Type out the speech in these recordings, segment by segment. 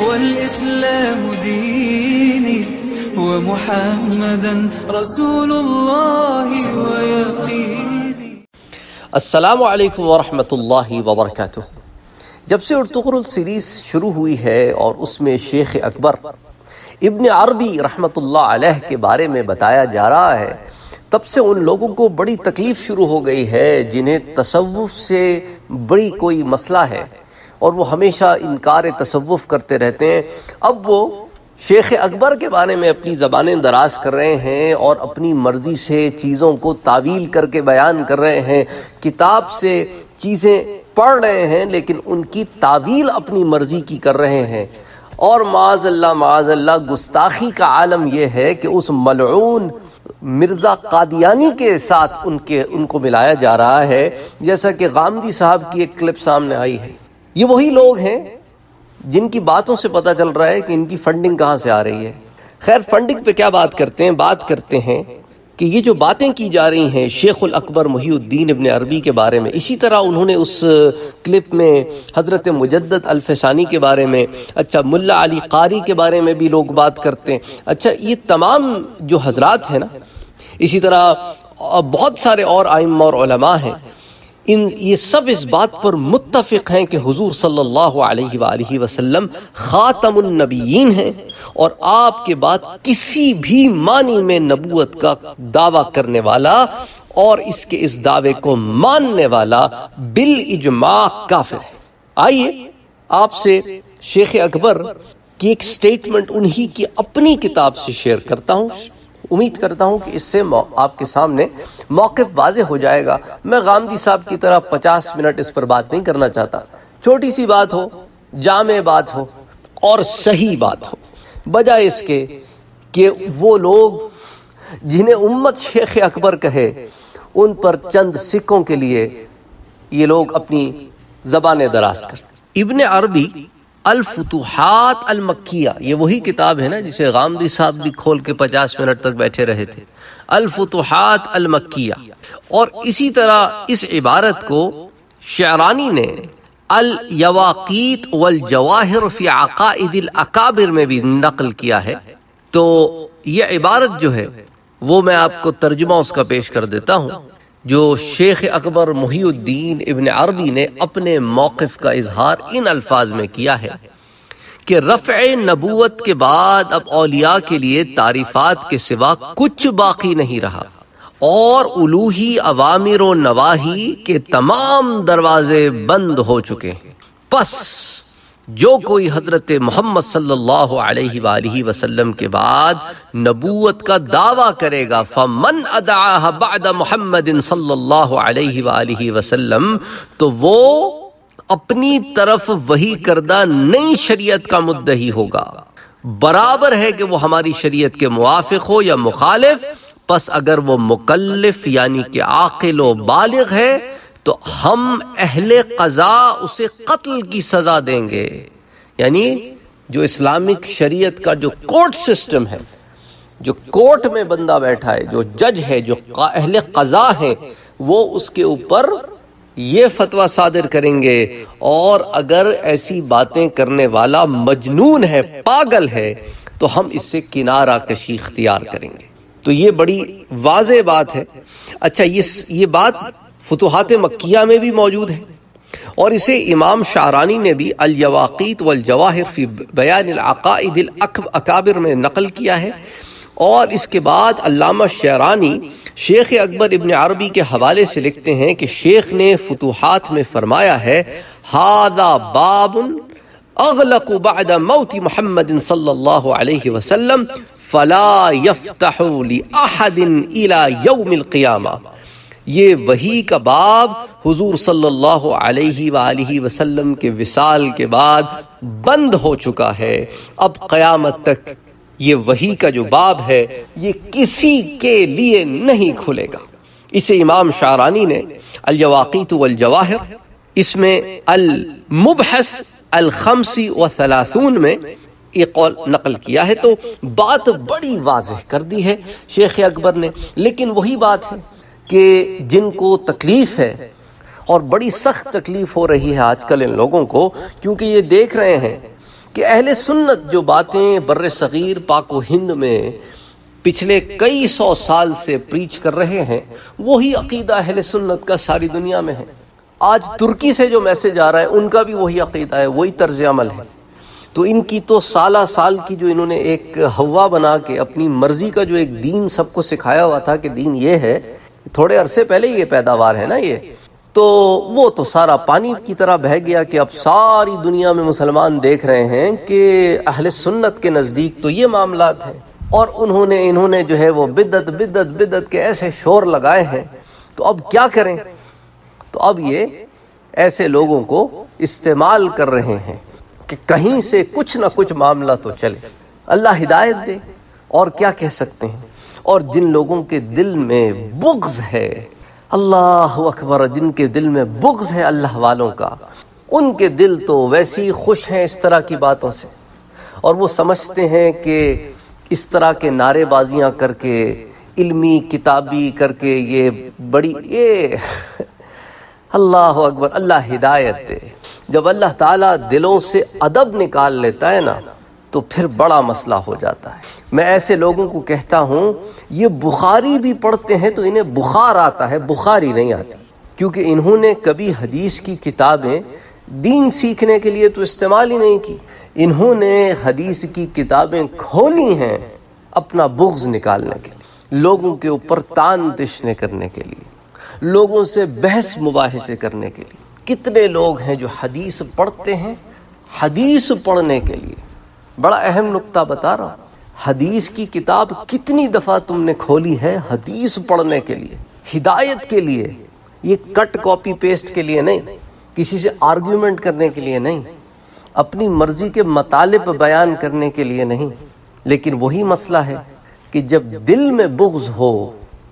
والإسلام ديني ومحمدا رسول الله ويقيني السلام علیکم ورحمة الله اللہ وبرکاتہ جب سے شروع ہوئی ہے اور اس میں شیخ اکبر ابن عربی رحمۃ اللہ علیہ کے بارے میں بتایا جا رہا ہے تب سے ان لوگوں کو بڑی تکلیف شروع ہو گئی ہے جنہیں تصوف سے بڑی کوئی مسئلہ ہے اور وہ ہمیشہ انکار تصوف کرتے رہتے ہیں اب وہ شیخ اکبر کے بارے میں اپنی زبانیں دراز کر رہے ہیں اور اپنی مرضی سے چیزوں کو تعویل کر کے بیان کر رہے ہیں کتاب سے چیزیں پڑھ رہے ہیں لیکن ان کی تعویل اپنی مرضی کی کر رہے ہیں اور معاذ اللہ معاذ اللہ گستاخی کا عالم یہ ہے کہ اس ملعون مرزا قادیانی کے ساتھ ان کے ان کو ملایا جا رہا ہے جیسا کہ غامدی صاحب کی ایک کلپ سامنے آئی ہے یہ وہی لوگ ہیں جن کی باتوں سے پتہ چل رہا ہے کہ ان کی فنڈنگ کہاں سے آ رہی ہے خیر فنڈنگ پہ کیا بات کرتے ہیں بات کرتے ہیں کہ یہ جو باتیں کی جا رہی ہیں شیخ الاکبر محی الدین ابن عربی کے بارے میں اسی طرح انہوں نے اس کلپ میں حضرت مجدد الفسانی کے بارے میں اچھا ملا علی قاری کے بارے میں بھی لوگ بات کرتے ہیں اچھا یہ تمام جو حضرات ہیں نا اسی طرح بہت سارے اور آئم اور علماء ہیں ان یہ سب اس بات پر متفق ہیں کہ حضور صلی اللہ علیہ وآلہ وسلم خاتم النبیین ہیں اور آپ کے بعد کسی بھی معنی میں نبوت کا دعویٰ کرنے والا اور اس کے اس دعوے کو ماننے والا بالاجماع اجماع ہے آئیے آپ سے شیخ اکبر کی ایک سٹیٹمنٹ انہی کی اپنی کتاب سے شیئر کرتا ہوں امید کرتا ہوں کہ اس سے آپ کے سامنے موقف واضح ہو جائے گا میں غامدی صاحب کی طرح پچاس منٹ اس پر بات نہیں کرنا چاہتا چھوٹی سی بات ہو جامع بات ہو اور صحیح بات ہو بجائے اس کے کہ وہ لوگ جنہیں امت شیخ اکبر کہے ان پر چند سکھوں کے لیے یہ لوگ اپنی زبانیں دراز کرتے ابن عربی الفتوحات المکیہ یہ وہی کتاب ہے نا جسے غامدی صاحب بھی کھول کے پچاس منٹ تک بیٹھے رہے تھے الفتوحات المکیہ اور اسی طرح اس عبارت کو شعرانی نے الیواقیت والجواہر فی عقائد الاکابر میں بھی نقل کیا ہے تو یہ عبارت جو ہے وہ میں آپ کو ترجمہ اس کا پیش کر دیتا ہوں جو شیخ اکبر محی الدین ابن عربی نے اپنے موقف کا اظہار ان الفاظ میں کیا ہے کہ رفع نبوت کے بعد اب اولیاء کے لیے تعریفات کے سوا کچھ باقی نہیں رہا اور الوہی عوامر و نواہی کے تمام دروازے بند ہو چکے ہیں پس جو کوئی حضرت محمد صلی اللہ علیہ وآلہ وسلم کے بعد نبوت کا دعویٰ کرے گا منب محمد صلی اللہ علیہ وسلم تو وہ اپنی طرف وہی کردہ نئی شریعت کا مدہی ہوگا برابر ہے کہ وہ ہماری شریعت کے موافق ہو یا مخالف پس اگر وہ مکلف یعنی کہ عاقل و بالغ ہے تو ہم اہل قضاء اسے قتل کی سزا دیں گے یعنی جو اسلامک شریعت کا جو کورٹ سسٹم ہے جو کورٹ میں بندہ بیٹھا ہے جو جج ہے جو اہل قضاء ہے وہ اس کے اوپر یہ فتویٰ صادر کریں گے اور اگر ایسی باتیں کرنے والا مجنون ہے پاگل ہے تو ہم اس سے کنارہ کشی اختیار کریں گے تو یہ بڑی واضح بات ہے اچھا یہ بات فتوحات مکیہ میں بھی موجود ہے اور اسے امام شعرانی نے بھی الیواقیت والجواہر فی بیان العقائد الاکابر میں نقل کیا ہے اور اس کے بعد علامہ شعرانی شیخ اکبر ابن عربی کے حوالے سے لکھتے ہیں کہ شیخ نے فتوحات میں فرمایا ہے ہادا باب اغلق بعد موت محمد صلی اللہ علیہ وسلم فلا يفتح لأحد الى يوم القیامہ یہ وہی کا باب حضور صلی اللہ علیہ وآلہ وسلم کے وسال کے بعد بند ہو چکا ہے اب قیامت تک یہ وہی کا جو باب ہے یہ کسی کے لیے نہیں کھلے گا اسے امام شعرانی نے الجواقیت والجواہر اس میں المبحث الخمسی و میں یہ قول نقل کیا ہے تو بات بڑی واضح کر دی ہے شیخ اکبر نے لیکن وہی بات ہے کہ جن کو تکلیف ہے اور بڑی سخت تکلیف ہو رہی ہے آج کل ان لوگوں کو کیونکہ یہ دیکھ رہے ہیں کہ اہل سنت جو باتیں بر صغیر پاک و ہند میں پچھلے کئی سو سال سے پریچ کر رہے ہیں وہی عقیدہ اہل سنت کا ساری دنیا میں ہے آج ترکی سے جو میسج آ رہا ہے ان کا بھی وہی عقیدہ ہے وہی طرز عمل ہے تو ان کی تو سالہ سال کی جو انہوں نے ایک ہوا بنا کے اپنی مرضی کا جو ایک دین سب کو سکھایا ہوا تھا کہ دین یہ ہے تھوڑے عرصے پہلے یہ پیداوار ہے نا یہ تو وہ تو سارا پانی کی طرح بہ گیا کہ اب ساری دنیا میں مسلمان دیکھ رہے ہیں کہ اہل سنت کے نزدیک تو یہ معاملات ہیں اور انہوں نے انہوں نے جو ہے وہ بدت بدت بدت کے ایسے شور لگائے ہیں تو اب کیا کریں تو اب یہ ایسے لوگوں کو استعمال کر رہے ہیں کہ کہیں سے کچھ نہ کچھ معاملہ تو چلے اللہ ہدایت دے اور کیا کہہ سکتے ہیں اور جن لوگوں کے دل میں بغض ہے اللہ اکبر جن کے دل میں بغض ہے اللہ والوں کا ان کے دل تو ویسی خوش ہیں اس طرح کی باتوں سے اور وہ سمجھتے ہیں کہ اس طرح کے نعرے بازیاں کر کے علمی کتابی کر کے یہ بڑی یہ اللہ اکبر اللہ ہدایت دے جب اللہ تعالیٰ دلوں سے ادب نکال لیتا ہے نا تو پھر بڑا مسئلہ ہو جاتا ہے میں ایسے لوگوں کو کہتا ہوں یہ بخاری بھی پڑھتے ہیں تو انہیں بخار آتا ہے بخاری نہیں آتی کیونکہ انہوں نے کبھی حدیث کی کتابیں دین سیکھنے کے لیے تو استعمال ہی نہیں کی انہوں نے حدیث کی کتابیں کھولی ہیں اپنا بغض نکالنے کے لیے لوگوں کے اوپر تان دشنے کرنے کے لیے لوگوں سے بحث مباحثے کرنے کے لیے کتنے لوگ ہیں جو حدیث پڑھتے ہیں حدیث پڑھنے کے لیے بڑا اہم نقطہ بتا رہا ہوں حدیث کی کتاب کتنی دفعہ تم نے کھولی ہے حدیث پڑھنے کے لیے ہدایت کے لیے یہ کٹ کاپی پیسٹ کے لیے نہیں کسی سے آرگیومنٹ کرنے کے لیے نہیں اپنی مرضی کے مطالب بیان کرنے کے لیے نہیں لیکن وہی مسئلہ ہے کہ جب دل میں بغض ہو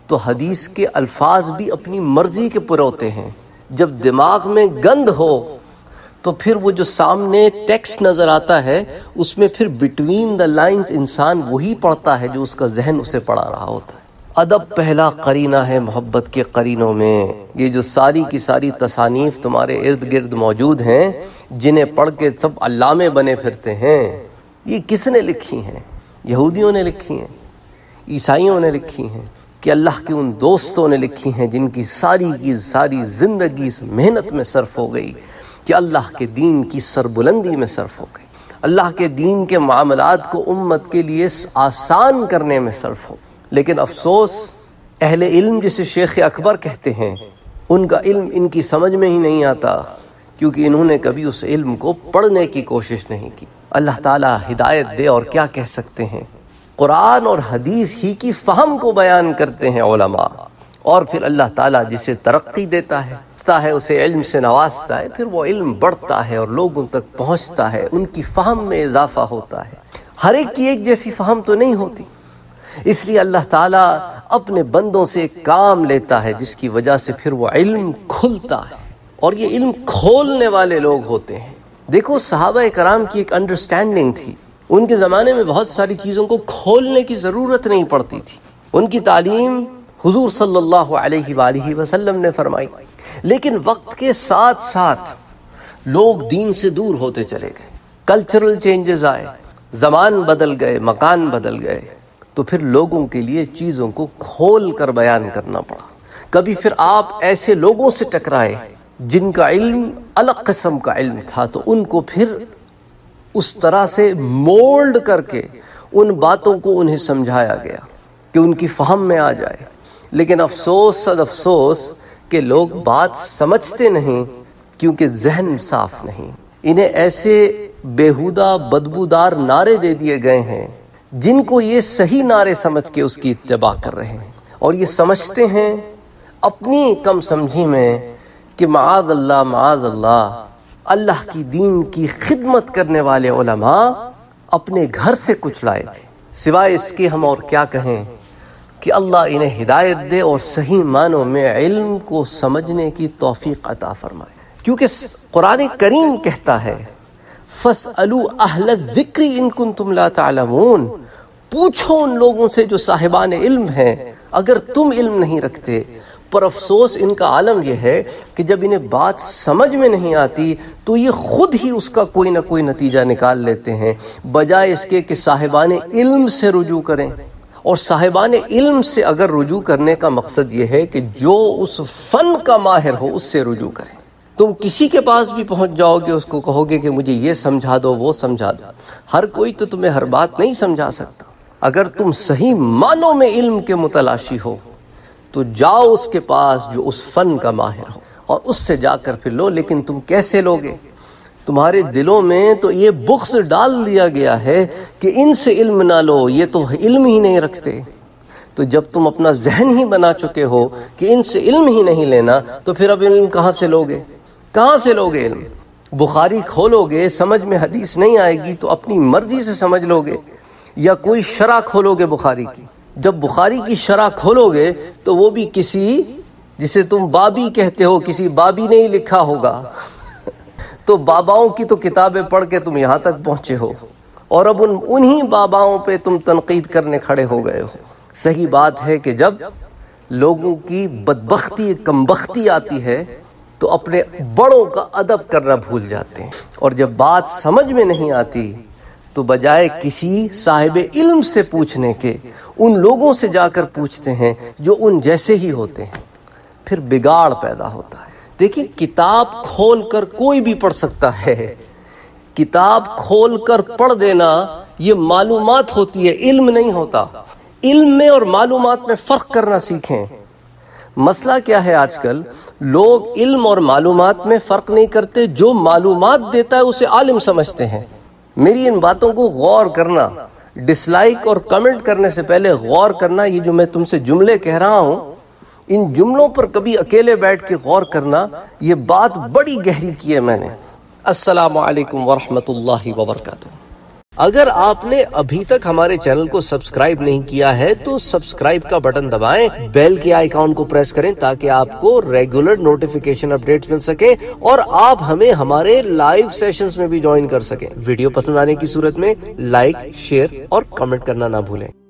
تو حدیث کے الفاظ بھی اپنی مرضی کے پروتے ہیں جب دماغ میں گند ہو تو پھر وہ جو سامنے ٹیکسٹ نظر آتا ہے اس میں پھر بٹوین دا لائنز انسان وہی پڑھتا ہے جو اس کا ذہن اسے پڑھا رہا ہوتا ہے ادب پہلا قرینہ ہے محبت کے قرینوں میں یہ جو ساری کی ساری تصانیف تمہارے ارد گرد موجود ہیں جنہیں پڑھ کے سب علامے بنے پھرتے ہیں یہ کس نے لکھی ہیں یہودیوں نے لکھی ہیں عیسائیوں نے لکھی ہیں کہ اللہ کی ان دوستوں نے لکھی ہیں جن کی ساری کی ساری زندگی اس محنت میں صرف ہو گئی کہ اللہ کے دین کی سربلندی میں صرف ہو گئے اللہ کے دین کے معاملات کو امت کے لیے آسان کرنے میں صرف ہو لیکن افسوس اہل علم جسے شیخ اکبر کہتے ہیں ان کا علم ان کی سمجھ میں ہی نہیں آتا کیونکہ انہوں نے کبھی اس علم کو پڑھنے کی کوشش نہیں کی اللہ تعالیٰ ہدایت دے اور کیا کہہ سکتے ہیں قرآن اور حدیث ہی کی فہم کو بیان کرتے ہیں علماء اور پھر اللہ تعالیٰ جسے ترقی دیتا ہے ہے اسے علم سے نوازتا ہے پھر وہ علم بڑھتا ہے اور لوگوں تک پہنچتا ہے ان کی فہم میں اضافہ ہوتا ہے ہر ایک کی ایک جیسی فہم تو نہیں ہوتی اس لیے اللہ تعالیٰ اپنے بندوں سے کام لیتا ہے جس کی وجہ سے پھر وہ علم کھلتا ہے اور یہ علم کھولنے والے لوگ ہوتے ہیں دیکھو صحابہ کرام کی ایک انڈرسٹینڈنگ تھی ان کے زمانے میں بہت ساری چیزوں کو کھولنے کی ضرورت نہیں پڑتی تھی ان کی تعلیم حضور صلی اللہ علیہ وآلہ وسلم نے فرمائی لیکن وقت کے ساتھ ساتھ لوگ دین سے دور ہوتے چلے گئے کلچرل چینجز آئے زمان بدل گئے مکان بدل گئے تو پھر لوگوں کے لیے چیزوں کو کھول کر بیان کرنا پڑا کبھی پھر آپ ایسے لوگوں سے ٹکرائے جن کا علم الگ قسم کا علم تھا تو ان کو پھر اس طرح سے مولڈ کر کے ان باتوں کو انہیں سمجھایا گیا کہ ان کی فہم میں آ جائے لیکن افسوس صد افسوس کہ لوگ بات سمجھتے نہیں کیونکہ ذہن صاف نہیں انہیں ایسے بےہودہ بدبودار نعرے دے دیے گئے ہیں جن کو یہ صحیح نعرے سمجھ کے اس کی اتباع کر رہے ہیں اور یہ سمجھتے ہیں اپنی کم سمجھی میں کہ معاذ اللہ معاذ اللہ اللہ کی دین کی خدمت کرنے والے علماء اپنے گھر سے کچھ لائے تھے سوائے اس کے ہم اور کیا کہیں کہ اللہ انہیں ہدایت دے اور صحیح معنوں میں علم کو سمجھنے کی توفیق عطا فرمائے کیونکہ قرآن کریم کہتا ہے فَسْأَلُوا أَهْلَ الذِّكْرِ إِن كُنْتُمْ لَا تَعْلَمُونَ پوچھو ان لوگوں سے جو صاحبان علم ہیں اگر تم علم نہیں رکھتے پر افسوس ان کا عالم یہ ہے کہ جب انہیں بات سمجھ میں نہیں آتی تو یہ خود ہی اس کا کوئی نہ کوئی نتیجہ نکال لیتے ہیں بجائے اس کے کہ صاحبان علم سے رجوع کریں اور صاحبان علم سے اگر رجوع کرنے کا مقصد یہ ہے کہ جو اس فن کا ماہر ہو اس سے رجوع کریں تم کسی کے پاس بھی پہنچ جاؤ گے اس کو کہو گے کہ مجھے یہ سمجھا دو وہ سمجھا دو ہر کوئی تو تمہیں ہر بات نہیں سمجھا سکتا اگر تم صحیح معنوں میں علم کے متلاشی ہو تو جاؤ اس کے پاس جو اس فن کا ماہر ہو اور اس سے جا کر پھر لو لیکن تم کیسے لوگے تمہارے دلوں میں تو یہ بخص ڈال دیا گیا ہے کہ ان سے علم نہ لو یہ تو علم ہی نہیں رکھتے تو جب تم اپنا ذہن ہی بنا چکے ہو کہ ان سے علم ہی نہیں لینا تو پھر اب علم کہاں سے لوگے کہاں سے لوگے علم بخاری کھولو گے سمجھ میں حدیث نہیں آئے گی تو اپنی مرضی سے سمجھ لو گے یا کوئی شرح کھولو گے بخاری کی جب بخاری کی شرح کھولو گے تو وہ بھی کسی جسے تم بابی کہتے ہو کسی بابی نے لکھا ہوگا تو باباؤں کی تو کتابیں پڑھ کے تم یہاں تک پہنچے ہو اور اب انہی باباؤں پہ تم تنقید کرنے کھڑے ہو گئے ہو صحیح بات ہے کہ جب لوگوں کی بدبختی کمبختی آتی ہے تو اپنے بڑوں کا ادب کرنا بھول جاتے ہیں اور جب بات سمجھ میں نہیں آتی تو بجائے کسی صاحب علم سے پوچھنے کے ان لوگوں سے جا کر پوچھتے ہیں جو ان جیسے ہی ہوتے ہیں پھر بگاڑ پیدا ہوتا ہے دیکھیں کتاب کھول کر کوئی بھی پڑھ سکتا ہے کتاب کھول کر پڑھ دینا یہ معلومات ہوتی ہے علم نہیں ہوتا علم میں اور معلومات میں فرق کرنا سیکھیں مسئلہ کیا ہے آج کل لوگ علم اور معلومات میں فرق نہیں کرتے جو معلومات دیتا ہے اسے عالم سمجھتے ہیں میری ان باتوں کو غور کرنا ڈس لائک اور کمنٹ کرنے سے پہلے غور کرنا یہ جو میں تم سے جملے کہہ رہا ہوں ان جملوں پر کبھی اکیلے بیٹھ کے غور کرنا یہ بات بڑی گہری کی ہے میں نے السلام علیکم ورحمت اللہ وبرکاتہ اگر آپ نے ابھی تک ہمارے چینل کو سبسکرائب نہیں کیا ہے تو سبسکرائب کا بٹن دبائیں بیل کے کو پریس کریں تاکہ آپ کو ریگولر اپ اپڈیٹ مل سکے اور آپ ہمیں ہمارے لائیو سیشنز میں بھی جوائن کر سکیں ویڈیو پسند آنے کی صورت میں لائک شیئر اور کمنٹ کرنا نہ بھولیں